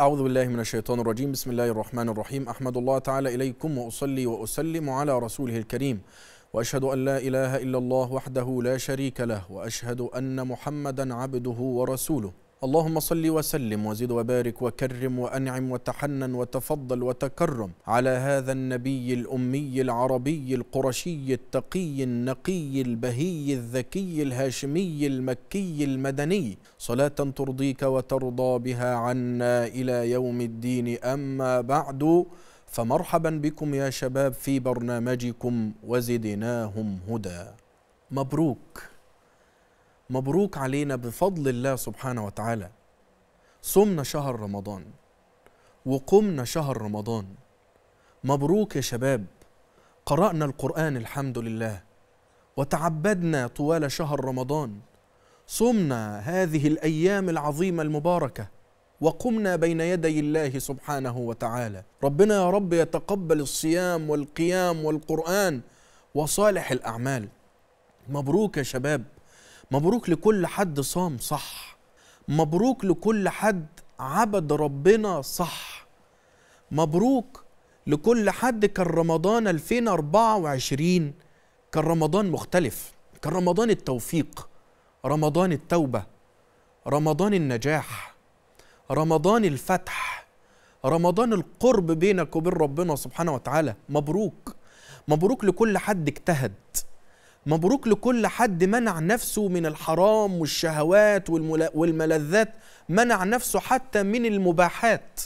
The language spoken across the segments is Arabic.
أعوذ بالله من الشيطان الرجيم بسم الله الرحمن الرحيم أحمد الله تعالى إليكم وأصلي وأسلم على رسوله الكريم وأشهد أن لا إله إلا الله وحده لا شريك له وأشهد أن محمدا عبده ورسوله اللهم صل وسلم وزد وبارك وكرم وأنعم وتحنن وتفضل وتكرم على هذا النبي الأمي العربي القرشي التقي النقي البهي الذكي الهاشمي المكي المدني صلاة ترضيك وترضى بها عنا إلى يوم الدين أما بعد فمرحبا بكم يا شباب في برنامجكم وزدناهم هدى مبروك مبروك علينا بفضل الله سبحانه وتعالى صمنا شهر رمضان وقمنا شهر رمضان مبروك يا شباب قرأنا القرآن الحمد لله وتعبدنا طوال شهر رمضان صمنا هذه الأيام العظيمة المباركة وقمنا بين يدي الله سبحانه وتعالى ربنا يا رب يتقبل الصيام والقيام والقرآن وصالح الأعمال مبروك يا شباب مبروك لكل حد صام صح مبروك لكل حد عبد ربنا صح مبروك لكل حد كان رمضان 2024 كان رمضان مختلف كان رمضان التوفيق رمضان التوبة رمضان النجاح رمضان الفتح رمضان القرب بينك وبين ربنا سبحانه وتعالى مبروك مبروك لكل حد اجتهد مبروك لكل حد منع نفسه من الحرام والشهوات والملذات منع نفسه حتى من المباحات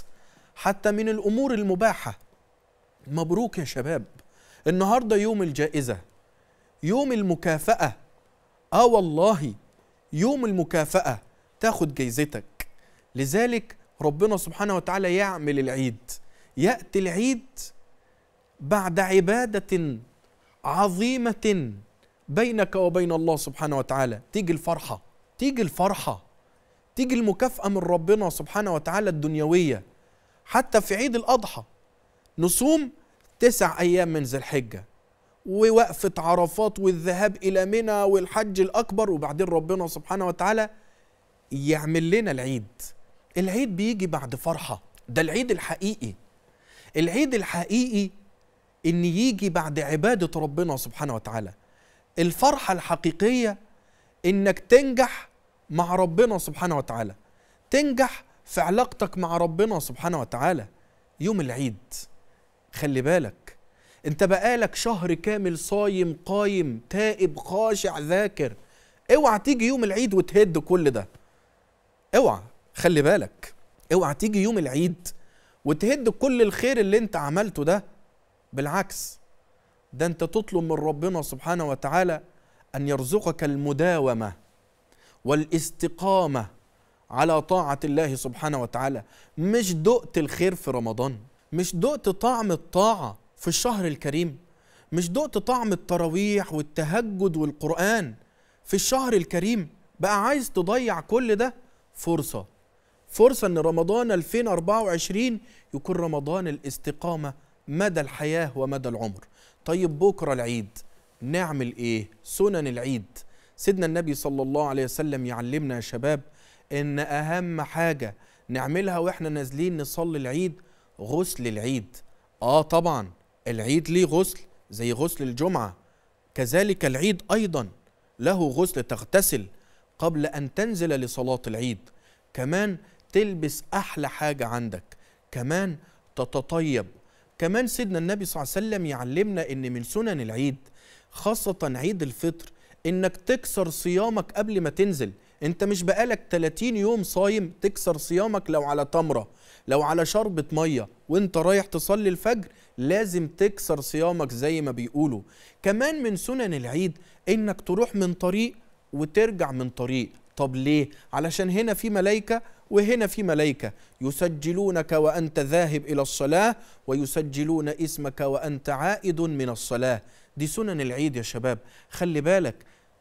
حتى من الامور المباحه مبروك يا شباب النهارده يوم الجائزه يوم المكافاه اه والله يوم المكافاه تاخد جايزتك لذلك ربنا سبحانه وتعالى يعمل العيد ياتي العيد بعد عباده عظيمه بينك وبين الله سبحانه وتعالى تيجي الفرحة تيجي الفرحة تيجي المكافأة من ربنا سبحانه وتعالى الدنيوية حتى في عيد الأضحى نصوم تسع أيام من ذي الحجة ووقفة عرفات والذهاب إلى منى والحج الأكبر وبعدين ربنا سبحانه وتعالى يعمل لنا العيد العيد بيجي بعد فرحة ده العيد الحقيقي العيد الحقيقي إن يجي بعد عبادة ربنا سبحانه وتعالى الفرحة الحقيقية انك تنجح مع ربنا سبحانه وتعالى تنجح في علاقتك مع ربنا سبحانه وتعالى يوم العيد خلي بالك انت بقالك شهر كامل صايم قايم تائب خاشع ذاكر اوعى تيجي يوم العيد وتهد كل ده اوعى خلي بالك اوعى تيجي يوم العيد وتهد كل الخير اللي انت عملته ده بالعكس ده انت تطلب من ربنا سبحانه وتعالى ان يرزقك المداومه والاستقامه على طاعه الله سبحانه وتعالى مش دقت الخير في رمضان مش دقت طعم الطاعه في الشهر الكريم مش دقت طعم التراويح والتهجد والقران في الشهر الكريم بقى عايز تضيع كل ده فرصه فرصه ان رمضان 2024 يكون رمضان الاستقامه مدى الحياة ومدى العمر طيب بكرة العيد نعمل إيه؟ سنن العيد سيدنا النبي صلى الله عليه وسلم يعلمنا يا شباب إن أهم حاجة نعملها وإحنا نازلين نصلي العيد غسل العيد آه طبعا العيد ليه غسل زي غسل الجمعة كذلك العيد أيضا له غسل تغتسل قبل أن تنزل لصلاة العيد كمان تلبس أحلى حاجة عندك كمان تتطيب كمان سيدنا النبي صلى الله عليه وسلم يعلمنا ان من سنن العيد خاصة عيد الفطر انك تكسر صيامك قبل ما تنزل انت مش بقالك 30 يوم صايم تكسر صيامك لو على تمرة لو على شربة مية وانت رايح تصلي الفجر لازم تكسر صيامك زي ما بيقولوا كمان من سنن العيد انك تروح من طريق وترجع من طريق طب ليه؟ علشان هنا في ملائكة وهنا في ملائكة يسجلونك وأنت ذاهب إلى الصلاة ويسجلون اسمك وأنت عائد من الصلاة دي سنن العيد يا شباب خلي بالك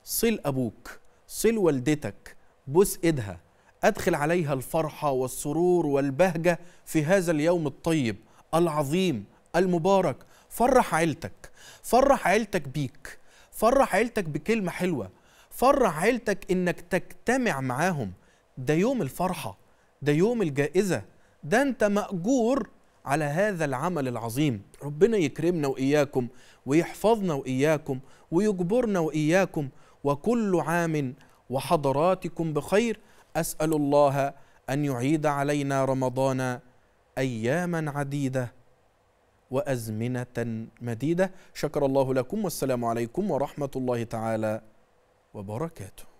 صل أبوك صل والدتك بوس إيدها أدخل عليها الفرحة والسرور والبهجة في هذا اليوم الطيب العظيم المبارك فرح عيلتك فرح عيلتك بيك فرح عيلتك بكلمة حلوة فرح عيلتك انك تجتمع معاهم ده يوم الفرحه ده يوم الجائزه ده انت ماجور على هذا العمل العظيم ربنا يكرمنا واياكم ويحفظنا واياكم ويجبرنا واياكم وكل عام وحضراتكم بخير اسال الله ان يعيد علينا رمضان اياما عديده وازمنه مديده شكر الله لكم والسلام عليكم ورحمه الله تعالى وبركاته